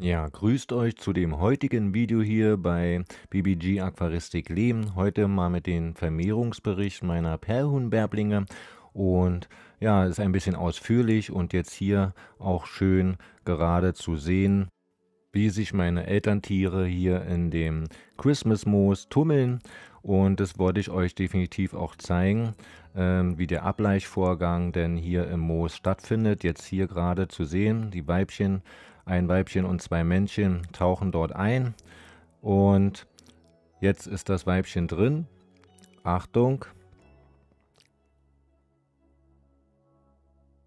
Ja, grüßt euch zu dem heutigen Video hier bei BBG Aquaristik Leben. Heute mal mit dem Vermehrungsbericht meiner Perlhuhnberblinge und ja, ist ein bisschen ausführlich und jetzt hier auch schön gerade zu sehen, wie sich meine Elterntiere hier in dem Christmas Moos tummeln und das wollte ich euch definitiv auch zeigen, äh, wie der Ableichvorgang denn hier im Moos stattfindet. Jetzt hier gerade zu sehen, die Weibchen ein Weibchen und zwei Männchen tauchen dort ein. Und jetzt ist das Weibchen drin. Achtung.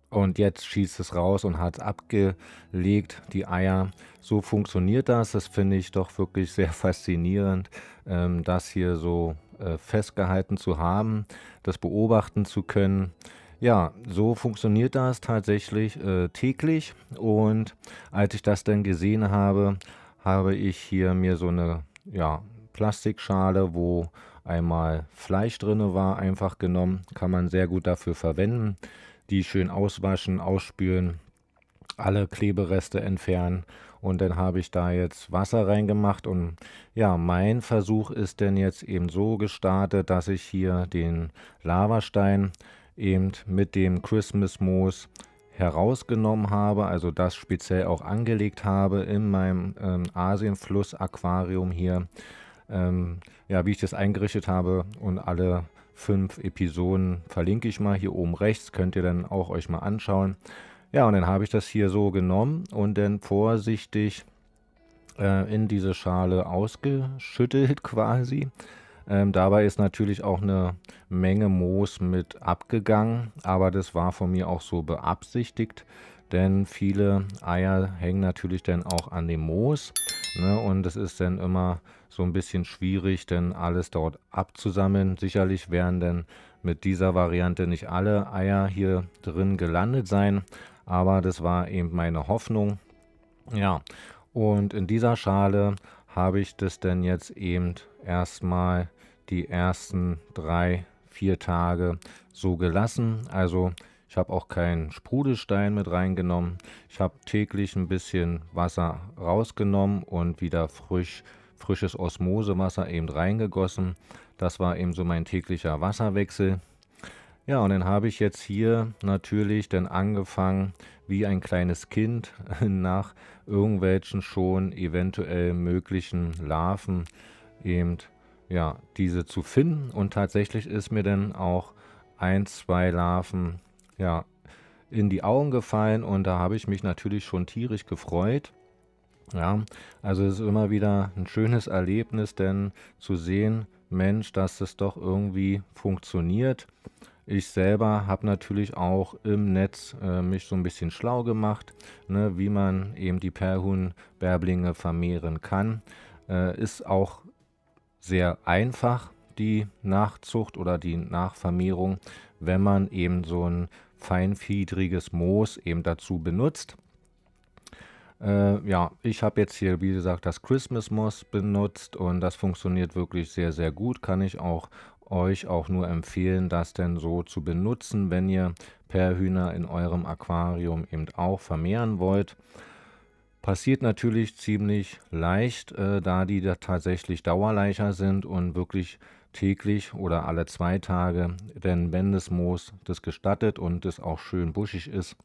Und jetzt schießt es raus und hat es abgelegt, die Eier. So funktioniert das. Das finde ich doch wirklich sehr faszinierend, ähm, das hier so äh, festgehalten zu haben, das beobachten zu können. Ja, so funktioniert das tatsächlich äh, täglich. Und als ich das dann gesehen habe, habe ich hier mir so eine ja, Plastikschale, wo einmal Fleisch drin war, einfach genommen. Kann man sehr gut dafür verwenden. Die schön auswaschen, ausspülen, alle Klebereste entfernen. Und dann habe ich da jetzt Wasser reingemacht. Und ja, mein Versuch ist denn jetzt eben so gestartet, dass ich hier den Lavastein eben mit dem Christmas Moos herausgenommen habe, also das speziell auch angelegt habe in meinem ähm, Asienfluss-Aquarium hier. Ähm, ja, wie ich das eingerichtet habe und alle fünf Episoden verlinke ich mal hier oben rechts, könnt ihr dann auch euch mal anschauen. Ja, und dann habe ich das hier so genommen und dann vorsichtig äh, in diese Schale ausgeschüttelt quasi. Ähm, dabei ist natürlich auch eine Menge Moos mit abgegangen, aber das war von mir auch so beabsichtigt, denn viele Eier hängen natürlich dann auch an dem Moos ne? und es ist dann immer so ein bisschen schwierig, denn alles dort abzusammeln. Sicherlich werden dann mit dieser Variante nicht alle Eier hier drin gelandet sein, aber das war eben meine Hoffnung. Ja, und in dieser Schale habe ich das denn jetzt eben erstmal die ersten drei, vier Tage so gelassen. Also ich habe auch keinen Sprudelstein mit reingenommen. Ich habe täglich ein bisschen Wasser rausgenommen und wieder frisch, frisches Osmosewasser eben reingegossen. Das war eben so mein täglicher Wasserwechsel. Ja, und dann habe ich jetzt hier natürlich dann angefangen, wie ein kleines Kind nach irgendwelchen schon eventuell möglichen Larven eben ja, diese zu finden. Und tatsächlich ist mir dann auch ein, zwei Larven ja, in die Augen gefallen und da habe ich mich natürlich schon tierisch gefreut. Ja, also es ist immer wieder ein schönes Erlebnis, denn zu sehen, Mensch, dass es doch irgendwie funktioniert. Ich selber habe natürlich auch im Netz äh, mich so ein bisschen schlau gemacht, ne, wie man eben die Perlhuhn-Bärblinge vermehren kann. Äh, ist auch sehr einfach, die Nachzucht oder die Nachvermehrung, wenn man eben so ein feinfiedriges Moos eben dazu benutzt. Äh, ja, ich habe jetzt hier, wie gesagt, das Christmas Moss benutzt und das funktioniert wirklich sehr, sehr gut. Kann ich auch euch auch nur empfehlen, das denn so zu benutzen, wenn ihr Perlhühner in eurem Aquarium eben auch vermehren wollt. Passiert natürlich ziemlich leicht, äh, da die da tatsächlich Dauerleicher sind und wirklich täglich oder alle zwei Tage, denn wenn das Moos das gestattet und es auch schön buschig ist,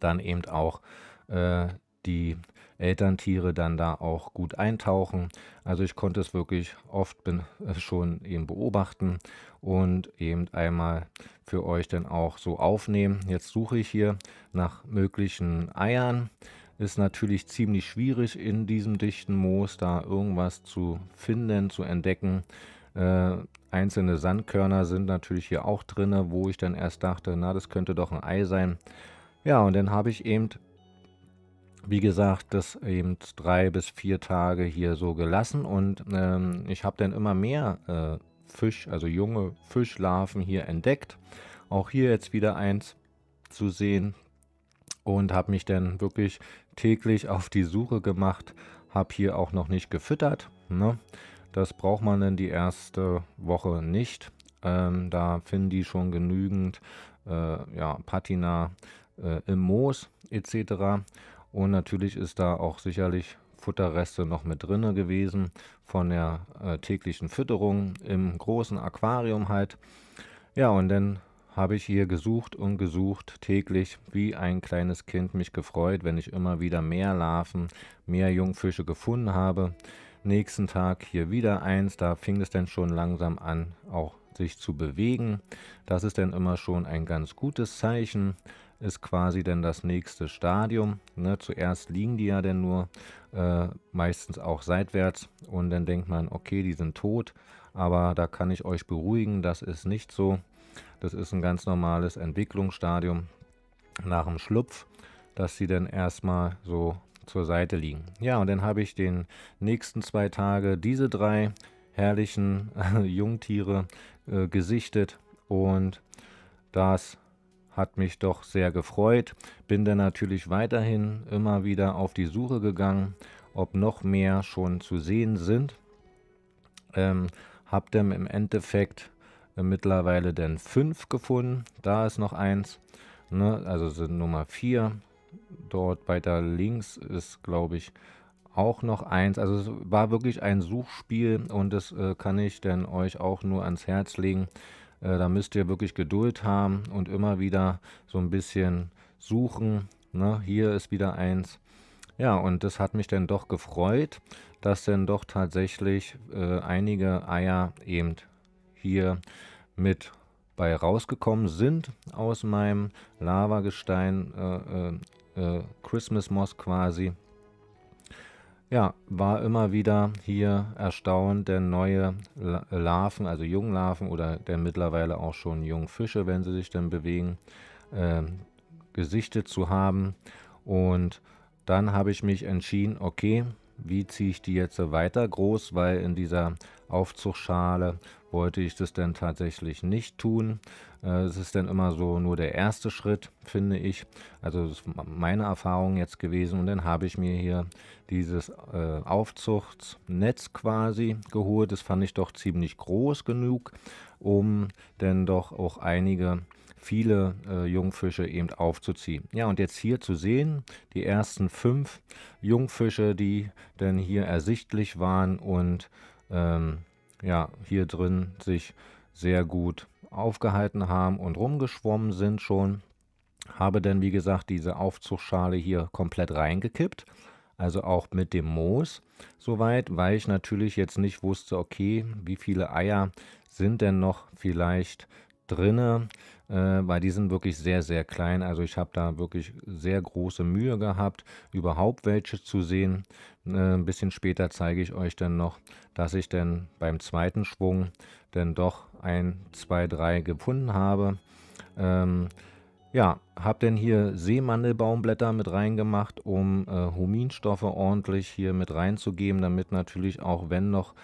dann eben auch äh, die Elterntiere dann da auch gut eintauchen. Also ich konnte es wirklich oft bin, äh, schon eben beobachten und eben einmal für euch dann auch so aufnehmen. Jetzt suche ich hier nach möglichen Eiern. Ist natürlich ziemlich schwierig in diesem dichten Moos da irgendwas zu finden, zu entdecken. Äh, einzelne Sandkörner sind natürlich hier auch drin, wo ich dann erst dachte, na, das könnte doch ein Ei sein. Ja, und dann habe ich eben, wie gesagt, das eben drei bis vier Tage hier so gelassen und ähm, ich habe dann immer mehr äh, Fisch, also junge Fischlarven hier entdeckt. Auch hier jetzt wieder eins zu sehen und habe mich dann wirklich täglich auf die Suche gemacht. Habe hier auch noch nicht gefüttert. Ne? Das braucht man dann die erste Woche nicht. Ähm, da finden die schon genügend äh, ja, Patina äh, im Moos etc. Und natürlich ist da auch sicherlich Futterreste noch mit drin gewesen von der äh, täglichen Fütterung im großen Aquarium halt. Ja, und dann habe ich hier gesucht und gesucht, täglich wie ein kleines Kind mich gefreut, wenn ich immer wieder mehr Larven, mehr Jungfische gefunden habe. Nächsten Tag hier wieder eins, da fing es dann schon langsam an, auch sich zu bewegen. Das ist dann immer schon ein ganz gutes Zeichen, ist quasi dann das nächste Stadium. Ne? Zuerst liegen die ja dann nur äh, meistens auch seitwärts und dann denkt man, okay, die sind tot, aber da kann ich euch beruhigen, das ist nicht so. Das ist ein ganz normales Entwicklungsstadium nach dem Schlupf, dass sie dann erstmal so zur Seite liegen. Ja, und dann habe ich den nächsten zwei Tage diese drei herrlichen Jungtiere äh, gesichtet und das hat mich doch sehr gefreut. Bin dann natürlich weiterhin immer wieder auf die Suche gegangen, ob noch mehr schon zu sehen sind. Ähm, hab dann im Endeffekt mittlerweile denn fünf gefunden. Da ist noch eins. Ne? Also sind Nummer vier. Dort weiter links ist, glaube ich, auch noch eins. Also es war wirklich ein Suchspiel und das äh, kann ich denn euch auch nur ans Herz legen. Äh, da müsst ihr wirklich Geduld haben und immer wieder so ein bisschen suchen. Ne? Hier ist wieder eins. Ja, und das hat mich dann doch gefreut, dass dann doch tatsächlich äh, einige Eier eben hier mit bei rausgekommen sind aus meinem Lavagestein äh, äh, äh, Christmas Moss quasi. Ja, war immer wieder hier erstaunt, denn neue Larven, also Junglarven oder der mittlerweile auch schon Jungfische, wenn sie sich dann bewegen, äh, gesichtet zu haben. Und dann habe ich mich entschieden, okay, wie ziehe ich die jetzt weiter groß, weil in dieser Aufzuchtschale wollte ich das denn tatsächlich nicht tun. Äh, es ist dann immer so nur der erste Schritt, finde ich. Also das ist meine Erfahrung jetzt gewesen. Und dann habe ich mir hier dieses äh, Aufzuchtsnetz quasi geholt. Das fand ich doch ziemlich groß genug, um dann doch auch einige viele äh, Jungfische eben aufzuziehen. Ja, und jetzt hier zu sehen, die ersten fünf Jungfische, die denn hier ersichtlich waren und ähm, ja, hier drin sich sehr gut aufgehalten haben und rumgeschwommen sind schon. Habe dann, wie gesagt, diese Aufzugsschale hier komplett reingekippt also auch mit dem Moos soweit, weil ich natürlich jetzt nicht wusste, okay, wie viele Eier sind denn noch vielleicht drinne, äh, die sind wirklich sehr, sehr klein. Also ich habe da wirklich sehr große Mühe gehabt, überhaupt welche zu sehen. Äh, ein bisschen später zeige ich euch dann noch, dass ich dann beim zweiten Schwung dann doch ein, zwei, drei gefunden habe. Ähm, ja, habe denn hier Seemandelbaumblätter mit reingemacht, um äh, Huminstoffe ordentlich hier mit reinzugeben, damit natürlich auch wenn noch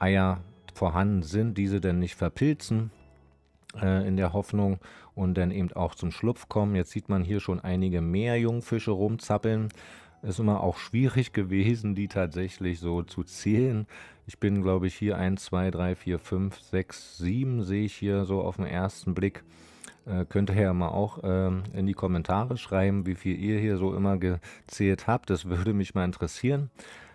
Eier vorhanden sind, diese denn nicht verpilzen äh, in der Hoffnung und dann eben auch zum Schlupf kommen. Jetzt sieht man hier schon einige mehr Jungfische rumzappeln. Ist immer auch schwierig gewesen, die tatsächlich so zu zählen. Ich bin, glaube ich, hier 1, 2, 3, 4, 5, 6, 7 sehe ich hier so auf den ersten Blick. Äh, könnt ihr ja mal auch ähm, in die Kommentare schreiben, wie viel ihr hier so immer gezählt habt. Das würde mich mal interessieren.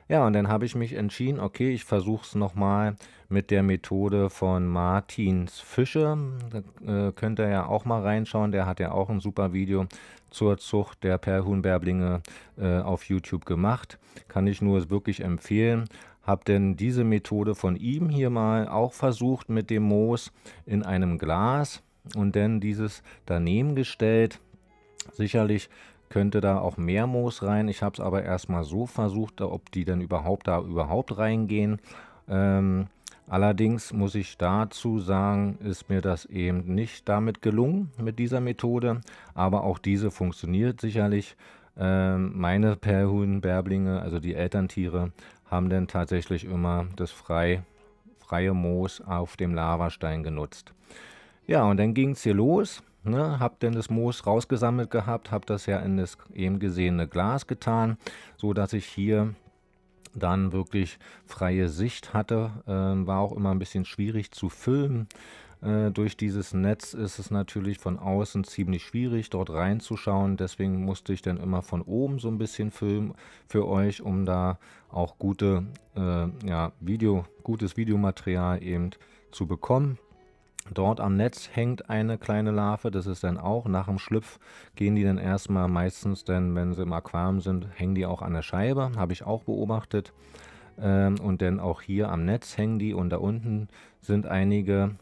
Ja, und dann habe ich mich entschieden, okay, ich versuche es nochmal mit der Methode von Martins Fische. Da äh, könnt ihr ja auch mal reinschauen. Der hat ja auch ein super Video zur Zucht der Perlhuhnbärblinge äh, auf YouTube gemacht. Kann ich nur wirklich empfehlen. Habe denn diese Methode von ihm hier mal auch versucht mit dem Moos in einem Glas und dann dieses daneben gestellt. Sicherlich könnte da auch mehr Moos rein. Ich habe es aber erstmal so versucht, ob die dann überhaupt da überhaupt reingehen. Ähm, allerdings muss ich dazu sagen, ist mir das eben nicht damit gelungen mit dieser Methode. Aber auch diese funktioniert sicherlich. Ähm, meine Perlhuhn-Bärblinge, also die Elterntiere, haben dann tatsächlich immer das frei, freie Moos auf dem Lavastein genutzt. Ja, und dann ging es hier los ne, habe dann das Moos rausgesammelt gehabt, habe das ja in das eben gesehene Glas getan, so dass ich hier dann wirklich freie Sicht hatte. Ähm, war auch immer ein bisschen schwierig zu filmen. Äh, durch dieses Netz ist es natürlich von außen ziemlich schwierig, dort reinzuschauen. Deswegen musste ich dann immer von oben so ein bisschen filmen für euch, um da auch gute, äh, ja, Video, gutes Videomaterial eben zu bekommen. Dort am Netz hängt eine kleine Larve, das ist dann auch nach dem Schlüpf, gehen die dann erstmal meistens, denn wenn sie im Aquarium sind, hängen die auch an der Scheibe, habe ich auch beobachtet. Ähm, und dann auch hier am Netz hängen die und da unten sind einige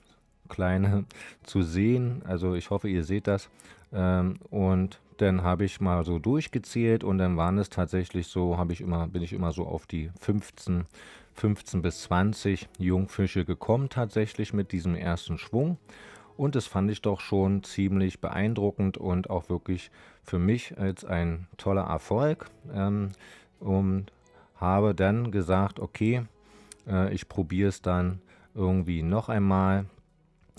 kleine zu sehen. Also ich hoffe, ihr seht das. Ähm, und dann habe ich mal so durchgezählt und dann waren es tatsächlich so, habe ich immer, bin ich immer so auf die 15 15 bis 20 Jungfische gekommen tatsächlich mit diesem ersten Schwung. Und das fand ich doch schon ziemlich beeindruckend und auch wirklich für mich als ein toller Erfolg. Ähm, und habe dann gesagt, okay, äh, ich probiere es dann irgendwie noch einmal.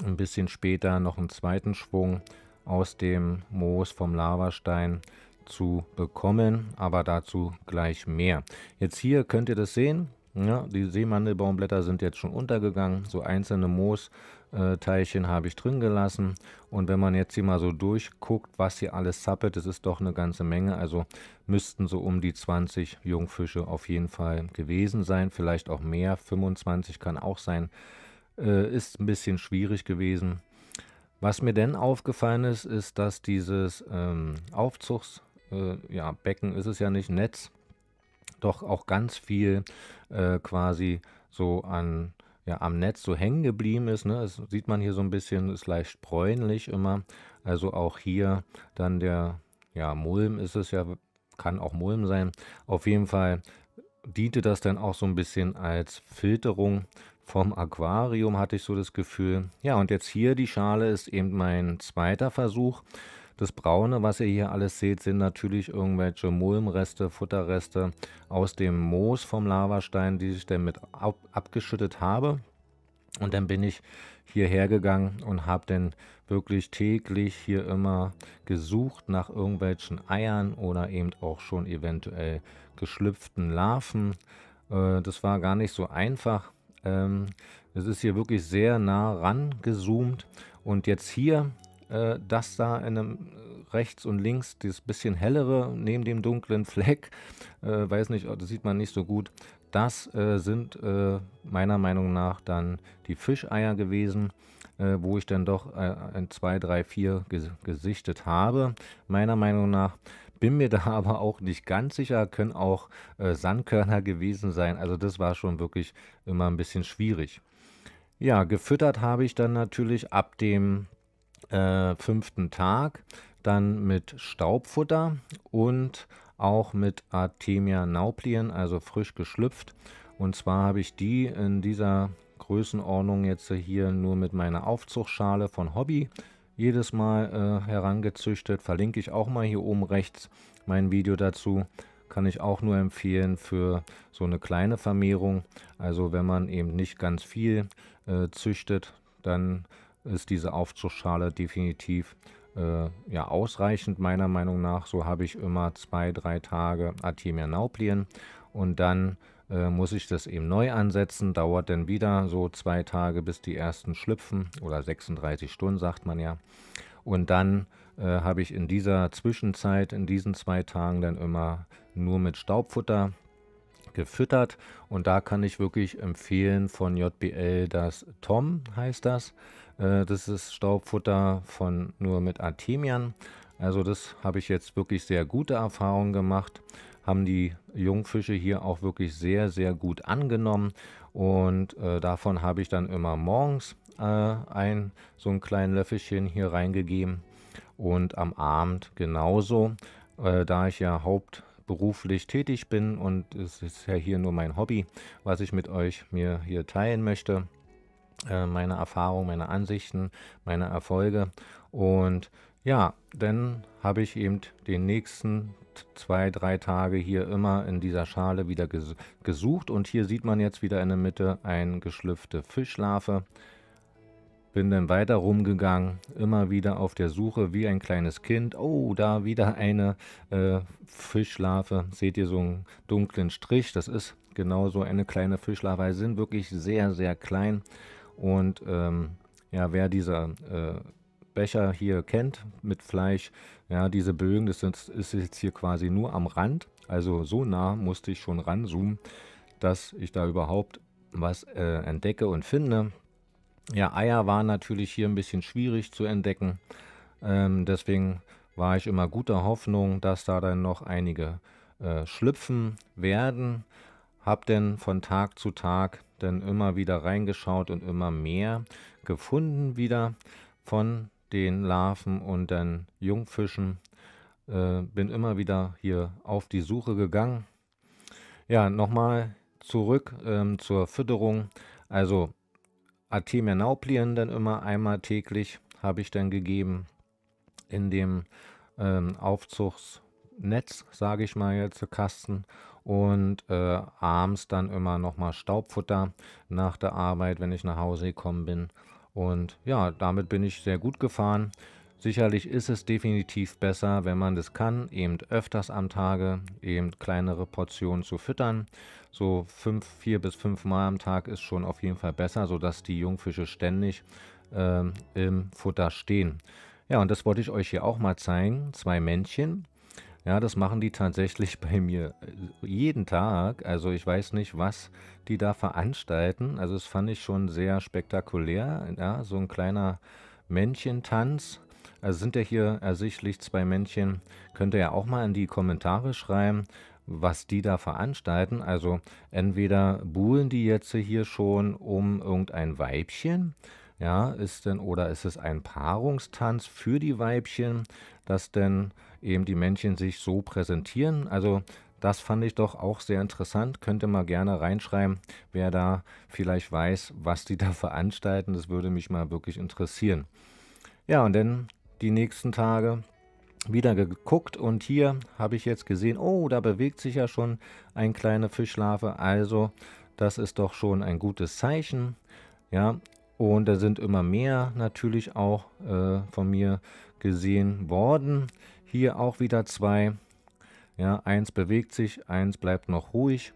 Ein bisschen später noch einen zweiten Schwung aus dem Moos vom Lavastein zu bekommen, aber dazu gleich mehr. Jetzt hier könnt ihr das sehen. Ja, die Seemandelbaumblätter sind jetzt schon untergegangen. So einzelne Moosteilchen habe ich drin gelassen. Und wenn man jetzt hier mal so durchguckt, was hier alles zappelt, das ist doch eine ganze Menge. Also müssten so um die 20 Jungfische auf jeden Fall gewesen sein. Vielleicht auch mehr, 25 kann auch sein. Äh, ist ein bisschen schwierig gewesen. Was mir denn aufgefallen ist, ist, dass dieses ähm, Aufzugsbecken, äh, ja, ist es ja nicht, Netz, doch auch ganz viel äh, quasi so an, ja, am Netz so hängen geblieben ist. Ne? Das sieht man hier so ein bisschen, ist leicht bräunlich immer. Also auch hier dann der, ja, Mulm ist es ja, kann auch Mulm sein. Auf jeden Fall diente das dann auch so ein bisschen als Filterung vom Aquarium, hatte ich so das Gefühl. Ja, und jetzt hier die Schale ist eben mein zweiter Versuch. Das Braune, was ihr hier alles seht, sind natürlich irgendwelche Mulmreste, Futterreste aus dem Moos vom Lavastein, die ich dann mit ab abgeschüttet habe. Und dann bin ich hierher gegangen und habe dann wirklich täglich hier immer gesucht nach irgendwelchen Eiern oder eben auch schon eventuell geschlüpften Larven. Äh, das war gar nicht so einfach. Ähm, es ist hier wirklich sehr nah ran gezoomt. Und jetzt hier äh, dass da in einem äh, rechts und links dieses bisschen hellere neben dem dunklen Fleck, äh, weiß nicht, oh, das sieht man nicht so gut, das äh, sind äh, meiner Meinung nach dann die Fischeier gewesen, äh, wo ich dann doch äh, ein 2, 3, 4 gesichtet habe. Meiner Meinung nach bin mir da aber auch nicht ganz sicher, können auch Sandkörner gewesen sein. Also das war schon wirklich immer ein bisschen schwierig. Ja, gefüttert habe ich dann natürlich ab dem äh, fünften Tag dann mit Staubfutter und auch mit Artemia nauplien, also frisch geschlüpft. Und zwar habe ich die in dieser Größenordnung jetzt hier nur mit meiner Aufzuchtschale von Hobby jedes Mal äh, herangezüchtet. Verlinke ich auch mal hier oben rechts mein Video dazu. Kann ich auch nur empfehlen für so eine kleine Vermehrung. Also wenn man eben nicht ganz viel äh, züchtet, dann ist diese Aufzuchtschale definitiv äh, ja, ausreichend, meiner Meinung nach. So habe ich immer zwei, drei Tage Artemia nauplien und dann äh, muss ich das eben neu ansetzen. Dauert dann wieder so zwei Tage, bis die ersten schlüpfen oder 36 Stunden, sagt man ja. Und dann äh, habe ich in dieser Zwischenzeit, in diesen zwei Tagen dann immer nur mit Staubfutter gefüttert. Und da kann ich wirklich empfehlen von JBL das Tom heißt das. Äh, das ist Staubfutter von nur mit Artemian. Also das habe ich jetzt wirklich sehr gute Erfahrungen gemacht. Haben die Jungfische hier auch wirklich sehr, sehr gut angenommen. Und äh, davon habe ich dann immer morgens äh, ein so ein kleines Löffelchen hier reingegeben. Und am Abend genauso. Äh, da ich ja Haupt beruflich tätig bin und es ist ja hier nur mein Hobby, was ich mit euch mir hier teilen möchte. Äh, meine Erfahrungen, meine Ansichten, meine Erfolge. Und ja, dann habe ich eben den nächsten zwei, drei Tage hier immer in dieser Schale wieder ges gesucht. Und hier sieht man jetzt wieder in der Mitte eine geschlüpfte Fischlarve. Bin dann weiter rumgegangen, immer wieder auf der Suche wie ein kleines Kind. Oh, da wieder eine äh, Fischlarve. Seht ihr so einen dunklen Strich? Das ist genau so eine kleine Fischlarve. Sie sind wirklich sehr, sehr klein. Und ähm, ja, wer dieser äh, Becher hier kennt mit Fleisch, ja, diese Bögen, das ist, ist jetzt hier quasi nur am Rand. Also so nah musste ich schon ranzoomen, dass ich da überhaupt was äh, entdecke und finde. Ja, Eier waren natürlich hier ein bisschen schwierig zu entdecken. Ähm, deswegen war ich immer guter Hoffnung, dass da dann noch einige äh, schlüpfen werden. Hab denn von Tag zu Tag dann immer wieder reingeschaut und immer mehr gefunden wieder von den Larven und den Jungfischen. Äh, bin immer wieder hier auf die Suche gegangen. Ja, nochmal zurück ähm, zur Fütterung. Also Artemia Nauplien dann immer einmal täglich habe ich dann gegeben in dem ähm, Aufzugsnetz, sage ich mal jetzt, zu Kasten und äh, abends dann immer nochmal Staubfutter nach der Arbeit, wenn ich nach Hause gekommen bin. Und ja, damit bin ich sehr gut gefahren. Sicherlich ist es definitiv besser, wenn man das kann, eben öfters am Tage eben kleinere Portionen zu füttern so fünf, vier bis fünf Mal am Tag ist schon auf jeden Fall besser, sodass die Jungfische ständig ähm, im Futter stehen. Ja, und das wollte ich euch hier auch mal zeigen. Zwei Männchen. Ja, das machen die tatsächlich bei mir äh, jeden Tag. Also ich weiß nicht, was die da veranstalten. Also das fand ich schon sehr spektakulär. Ja, so ein kleiner Männchentanz. Also sind ja hier ersichtlich zwei Männchen. Könnt ihr ja auch mal in die Kommentare schreiben, was die da veranstalten. Also entweder buhlen die jetzt hier schon um irgendein Weibchen, ja, ist denn, oder ist es ein Paarungstanz für die Weibchen, dass denn eben die Männchen sich so präsentieren? Also das fand ich doch auch sehr interessant. Könnte mal gerne reinschreiben, wer da vielleicht weiß, was die da veranstalten. Das würde mich mal wirklich interessieren. Ja, und dann die nächsten Tage wieder geguckt und hier habe ich jetzt gesehen, oh, da bewegt sich ja schon ein kleiner Fischlarve, also das ist doch schon ein gutes Zeichen. Ja, und da sind immer mehr natürlich auch äh, von mir gesehen worden. Hier auch wieder zwei. Ja, eins bewegt sich, eins bleibt noch ruhig.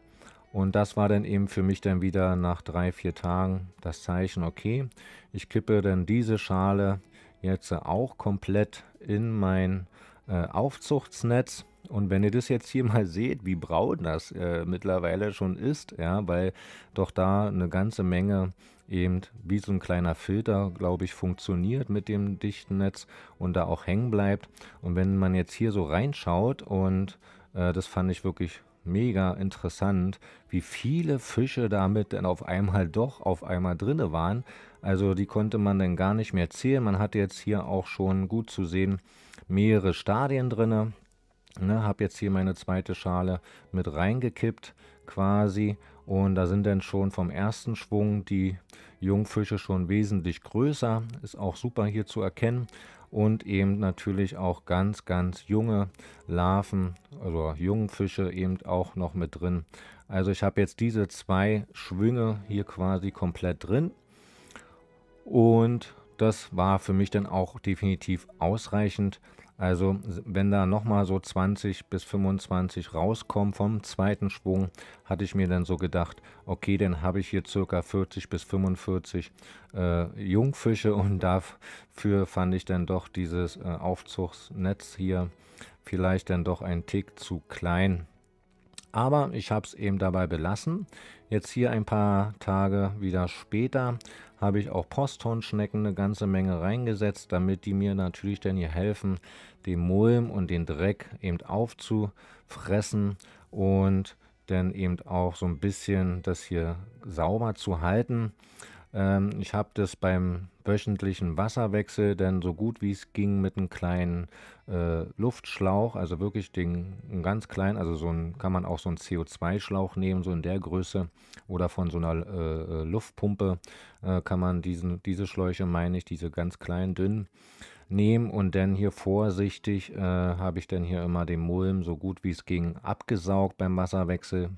Und das war dann eben für mich dann wieder nach drei, vier Tagen das Zeichen, okay, ich kippe dann diese Schale jetzt auch komplett in mein äh, Aufzuchtsnetz. Und wenn ihr das jetzt hier mal seht, wie braun das äh, mittlerweile schon ist, ja, weil doch da eine ganze Menge eben wie so ein kleiner Filter, glaube ich, funktioniert mit dem dichten Netz und da auch hängen bleibt. Und wenn man jetzt hier so reinschaut und äh, das fand ich wirklich mega interessant, wie viele Fische damit denn auf einmal doch auf einmal drinne waren. Also die konnte man dann gar nicht mehr zählen. Man hatte jetzt hier auch schon gut zu sehen mehrere Stadien drinne. Ne, habe jetzt hier meine zweite Schale mit reingekippt quasi und da sind dann schon vom ersten Schwung die Jungfische schon wesentlich größer. Ist auch super hier zu erkennen. Und eben natürlich auch ganz, ganz junge Larven, also Jungfische eben auch noch mit drin. Also ich habe jetzt diese zwei Schwünge hier quasi komplett drin. Und das war für mich dann auch definitiv ausreichend, also wenn da nochmal so 20 bis 25 rauskommen vom zweiten Schwung, hatte ich mir dann so gedacht, okay, dann habe ich hier circa 40 bis 45 äh, Jungfische und dafür fand ich dann doch dieses äh, Aufzugsnetz hier vielleicht dann doch ein Tick zu klein. Aber ich habe es eben dabei belassen. Jetzt hier ein paar Tage wieder später habe ich auch Posthornschnecken eine ganze Menge reingesetzt, damit die mir natürlich dann hier helfen, den Mulm und den Dreck eben aufzufressen und dann eben auch so ein bisschen das hier sauber zu halten. Ähm, ich habe das beim wöchentlichen Wasserwechsel denn so gut wie es ging mit einem kleinen äh, Luftschlauch, also wirklich den ganz kleinen, also so ein, kann man auch so einen CO2-Schlauch nehmen, so in der Größe oder von so einer äh, äh, Luftpumpe äh, kann man diesen, diese Schläuche, meine ich, diese ganz kleinen, dünnen nehmen und dann hier vorsichtig äh, habe ich dann hier immer den Mulm so gut wie es ging abgesaugt beim Wasserwechsel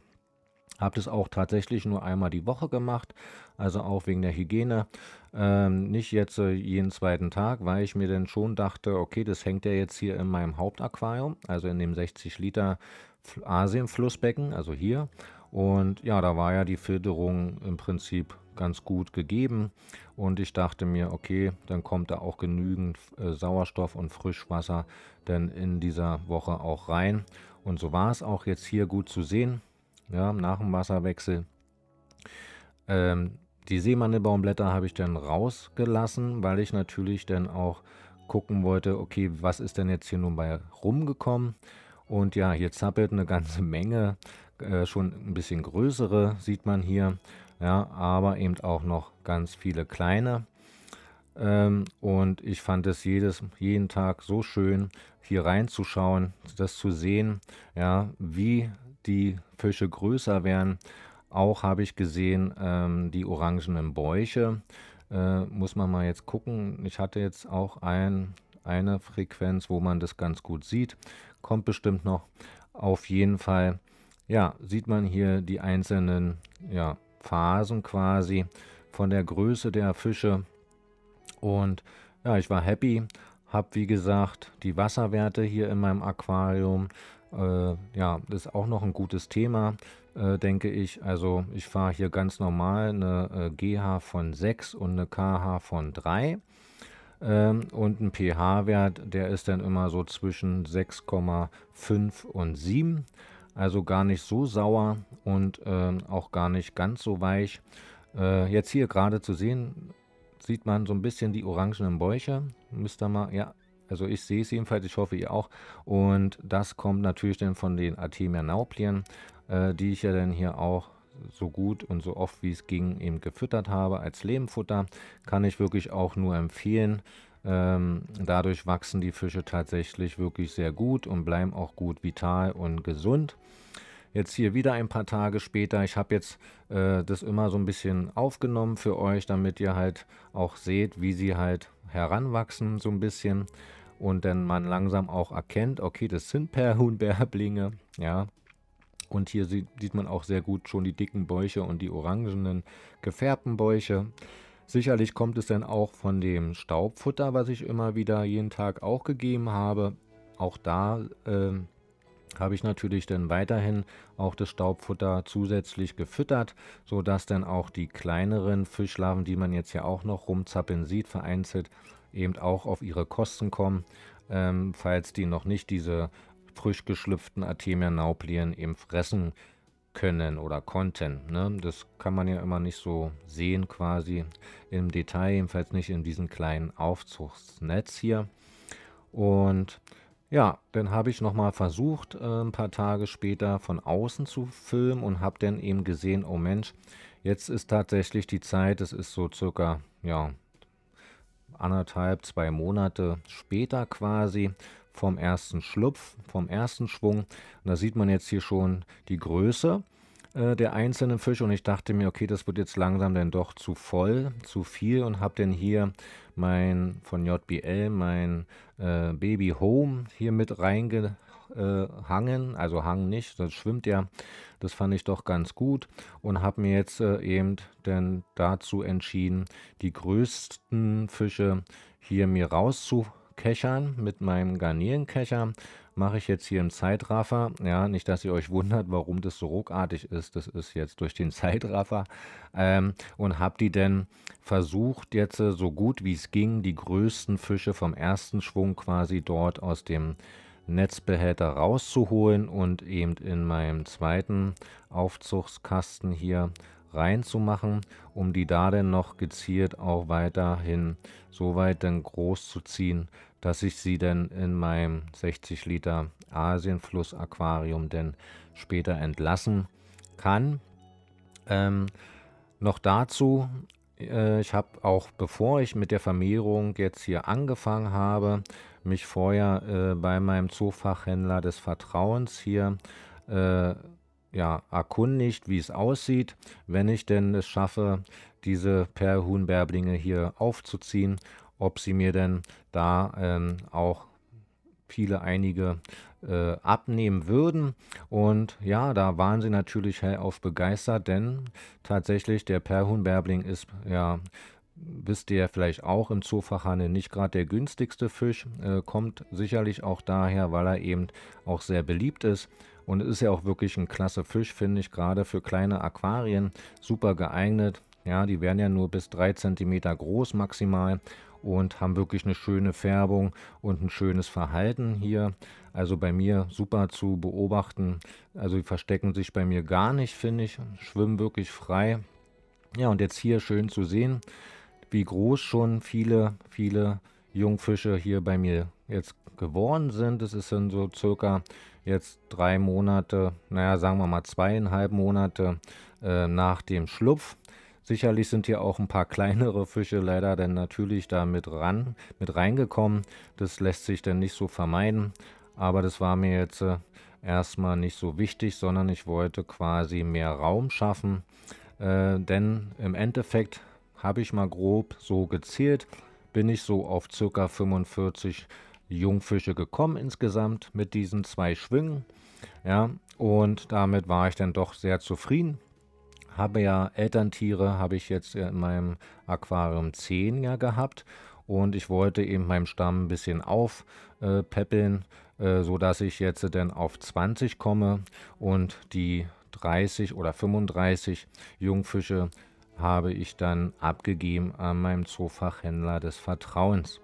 habe das auch tatsächlich nur einmal die Woche gemacht, also auch wegen der Hygiene. Ähm, nicht jetzt äh, jeden zweiten Tag, weil ich mir dann schon dachte, okay, das hängt ja jetzt hier in meinem Hauptaquarium, also in dem 60 Liter Asien-Flussbecken, also hier. Und ja, da war ja die Filterung im Prinzip ganz gut gegeben. Und ich dachte mir, okay, dann kommt da auch genügend äh, Sauerstoff und Frischwasser dann in dieser Woche auch rein. Und so war es auch jetzt hier gut zu sehen ja, nach dem Wasserwechsel. Ähm, die Seemannebaumblätter habe ich dann rausgelassen, weil ich natürlich dann auch gucken wollte, okay, was ist denn jetzt hier nun bei rumgekommen? Und ja, hier zappelt eine ganze Menge, äh, schon ein bisschen größere sieht man hier, ja, aber eben auch noch ganz viele kleine. Ähm, und ich fand es jedes, jeden Tag so schön, hier reinzuschauen, das zu sehen, ja, wie die Fische größer werden. Auch habe ich gesehen, ähm, die orangenen Bäuche. Äh, muss man mal jetzt gucken. Ich hatte jetzt auch ein, eine Frequenz, wo man das ganz gut sieht. Kommt bestimmt noch. Auf jeden Fall, ja, sieht man hier die einzelnen ja, Phasen quasi von der Größe der Fische. Und ja, ich war happy. Habe, wie gesagt, die Wasserwerte hier in meinem Aquarium äh, ja, ist auch noch ein gutes Thema, äh, denke ich. Also ich fahre hier ganz normal eine äh, GH von 6 und eine KH von 3. Ähm, und ein pH-Wert, der ist dann immer so zwischen 6,5 und 7. Also gar nicht so sauer und ähm, auch gar nicht ganz so weich. Äh, jetzt hier gerade zu sehen, sieht man so ein bisschen die orangenen Bäuche. Müsste mal, ja, also ich sehe es jedenfalls, ich hoffe ihr auch. Und das kommt natürlich dann von den Artemia Nauplien, äh, die ich ja dann hier auch so gut und so oft wie es ging eben gefüttert habe als Lehmfutter. Kann ich wirklich auch nur empfehlen. Ähm, dadurch wachsen die Fische tatsächlich wirklich sehr gut und bleiben auch gut vital und gesund jetzt hier wieder ein paar Tage später. Ich habe jetzt äh, das immer so ein bisschen aufgenommen für euch, damit ihr halt auch seht, wie sie halt heranwachsen so ein bisschen und dann man langsam auch erkennt, okay, das sind Perhunbärblinge, ja. Und hier sieht, sieht man auch sehr gut schon die dicken Bäuche und die orangenen gefärbten Bäuche. Sicherlich kommt es dann auch von dem Staubfutter, was ich immer wieder jeden Tag auch gegeben habe. Auch da äh, habe ich natürlich dann weiterhin auch das Staubfutter zusätzlich gefüttert, sodass dann auch die kleineren Fischlarven, die man jetzt ja auch noch rumzappeln sieht, vereinzelt eben auch auf ihre Kosten kommen, ähm, falls die noch nicht diese frisch geschlüpften Artemia nauplien eben fressen können oder konnten. Ne? Das kann man ja immer nicht so sehen quasi im Detail, jedenfalls nicht in diesem kleinen Aufzugsnetz hier. Und ja, dann habe ich nochmal versucht, äh, ein paar Tage später von außen zu filmen und habe dann eben gesehen, oh Mensch, jetzt ist tatsächlich die Zeit, es ist so circa, ja, anderthalb, zwei Monate später quasi vom ersten Schlupf, vom ersten Schwung. Und da sieht man jetzt hier schon die Größe äh, der einzelnen Fische und ich dachte mir, okay, das wird jetzt langsam dann doch zu voll, zu viel und habe dann hier mein von JBL mein äh, Baby Home hier mit reingehangen, äh, also Hang nicht, das schwimmt ja. Das fand ich doch ganz gut und habe mir jetzt äh, eben dann dazu entschieden, die größten Fische hier mir rauszuholen Kechern, mit meinem Garnelenkecher, mache ich jetzt hier im Zeitraffer. Ja, nicht, dass ihr euch wundert, warum das so ruckartig ist. Das ist jetzt durch den Zeitraffer. Ähm, und habe die denn versucht, jetzt äh, so gut wie es ging, die größten Fische vom ersten Schwung quasi dort aus dem Netzbehälter rauszuholen und eben in meinem zweiten Aufzugskasten hier reinzumachen, um die da dann noch gezielt auch weiterhin so weit dann groß zu ziehen, dass ich sie denn in meinem 60 Liter Asienfluss-Aquarium denn später entlassen kann. Ähm, noch dazu, äh, ich habe auch bevor ich mit der Vermehrung jetzt hier angefangen habe, mich vorher äh, bei meinem Zoofachhändler des Vertrauens hier äh, ja, erkundigt, wie es aussieht, wenn ich denn es schaffe, diese Perlhuhnbärblinge hier aufzuziehen ob sie mir denn da ähm, auch viele, einige äh, abnehmen würden. Und ja, da waren sie natürlich hellauf begeistert, denn tatsächlich der Perhun-Bärbling ist ja wisst ihr ja vielleicht auch, im Zoofachhandel nicht gerade der günstigste Fisch. Äh, kommt sicherlich auch daher, weil er eben auch sehr beliebt ist. Und ist ja auch wirklich ein klasse Fisch, finde ich, gerade für kleine Aquarien super geeignet. Ja, die werden ja nur bis 3 cm groß maximal und haben wirklich eine schöne Färbung und ein schönes Verhalten hier. Also bei mir super zu beobachten. Also die verstecken sich bei mir gar nicht, finde ich. Schwimmen wirklich frei. Ja, und jetzt hier schön zu sehen, wie groß schon viele, viele Jungfische hier bei mir jetzt geworden sind. Es ist dann so circa jetzt drei Monate, naja, sagen wir mal zweieinhalb Monate äh, nach dem Schlupf. Sicherlich sind hier auch ein paar kleinere Fische leider dann natürlich da mit, ran, mit reingekommen. Das lässt sich dann nicht so vermeiden. Aber das war mir jetzt äh, erstmal nicht so wichtig, sondern ich wollte quasi mehr Raum schaffen. Äh, denn im Endeffekt habe ich mal grob so gezählt, bin ich so auf ca. 45 Jungfische gekommen insgesamt mit diesen zwei Schwingen. Ja, und damit war ich dann doch sehr zufrieden habe ja Elterntiere, habe ich jetzt in meinem Aquarium 10 ja gehabt und ich wollte eben meinen Stamm ein bisschen aufpäppeln, äh, äh, sodass ich jetzt äh, dann auf 20 komme und die 30 oder 35 Jungfische habe ich dann abgegeben an meinem Zoofachhändler des Vertrauens.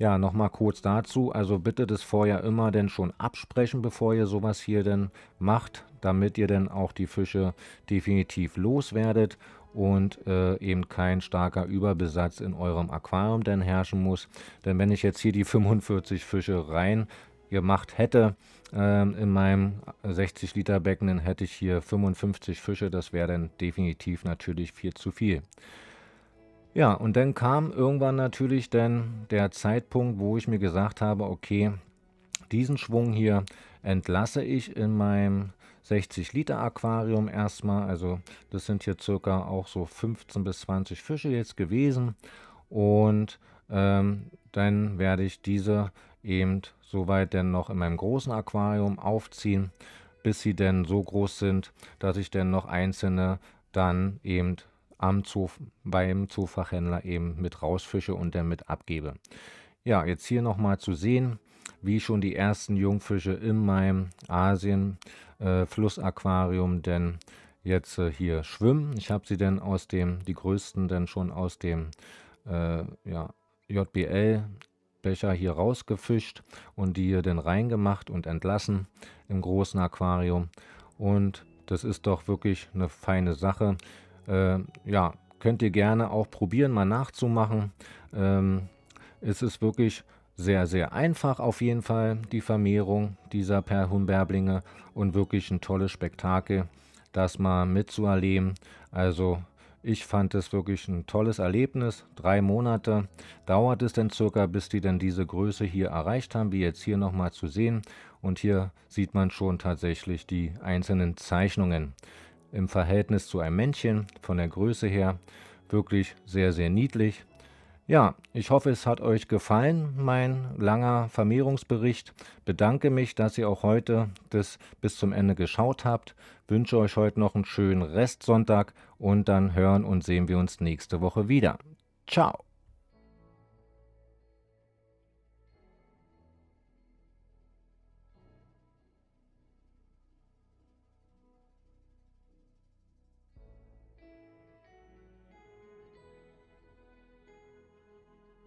Ja, nochmal kurz dazu. Also bitte das vorher immer denn schon absprechen, bevor ihr sowas hier denn macht, damit ihr dann auch die Fische definitiv loswerdet und äh, eben kein starker Überbesatz in eurem Aquarium denn herrschen muss. Denn wenn ich jetzt hier die 45 Fische rein gemacht hätte äh, in meinem 60 Liter Becken, dann hätte ich hier 55 Fische. Das wäre dann definitiv natürlich viel zu viel. Ja, und dann kam irgendwann natürlich dann der Zeitpunkt, wo ich mir gesagt habe, okay, diesen Schwung hier entlasse ich in meinem 60 Liter Aquarium erstmal. Also das sind hier circa auch so 15 bis 20 Fische jetzt gewesen. Und ähm, dann werde ich diese eben soweit denn noch in meinem großen Aquarium aufziehen, bis sie denn so groß sind, dass ich dann noch einzelne dann eben am Zoo, beim Zoofachhändler eben mit rausfische und dann mit abgebe. Ja, jetzt hier nochmal zu sehen, wie schon die ersten Jungfische in meinem Asien-Flussaquarium äh, denn jetzt äh, hier schwimmen. Ich habe sie denn aus dem, die größten denn schon aus dem äh, ja, JBL Becher hier rausgefischt und die hier dann reingemacht und entlassen im großen Aquarium. Und das ist doch wirklich eine feine Sache äh, ja, könnt ihr gerne auch probieren, mal nachzumachen. Ähm, es ist wirklich sehr, sehr einfach auf jeden Fall, die Vermehrung dieser Perhumberblinge und wirklich ein tolles Spektakel, das mal mitzuerleben. Also ich fand es wirklich ein tolles Erlebnis. Drei Monate dauert es dann circa, bis die dann diese Größe hier erreicht haben, wie jetzt hier nochmal zu sehen. Und hier sieht man schon tatsächlich die einzelnen Zeichnungen im Verhältnis zu einem Männchen von der Größe her wirklich sehr, sehr niedlich. Ja, ich hoffe, es hat euch gefallen, mein langer Vermehrungsbericht. Bedanke mich, dass ihr auch heute das bis zum Ende geschaut habt. Wünsche euch heute noch einen schönen Restsonntag und dann hören und sehen wir uns nächste Woche wieder. Ciao.